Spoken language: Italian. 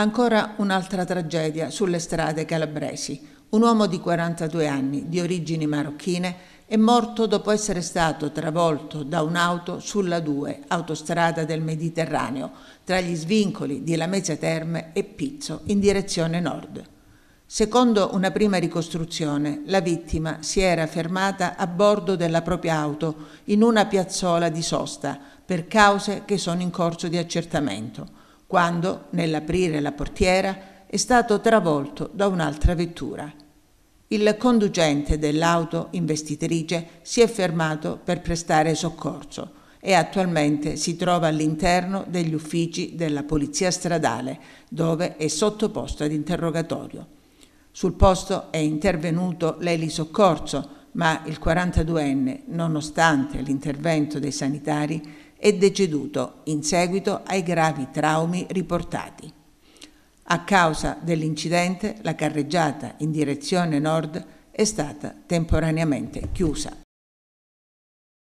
Ancora un'altra tragedia sulle strade calabresi. Un uomo di 42 anni, di origini marocchine, è morto dopo essere stato travolto da un'auto sulla 2, autostrada del Mediterraneo, tra gli svincoli di Lamezia Terme e Pizzo, in direzione nord. Secondo una prima ricostruzione, la vittima si era fermata a bordo della propria auto in una piazzola di sosta per cause che sono in corso di accertamento quando, nell'aprire la portiera, è stato travolto da un'altra vettura. Il conducente dell'auto investitrice si è fermato per prestare soccorso e attualmente si trova all'interno degli uffici della Polizia Stradale, dove è sottoposto ad interrogatorio. Sul posto è intervenuto l'elisoccorso, ma il 42enne, nonostante l'intervento dei sanitari, è deceduto in seguito ai gravi traumi riportati. A causa dell'incidente la carreggiata in direzione nord è stata temporaneamente chiusa.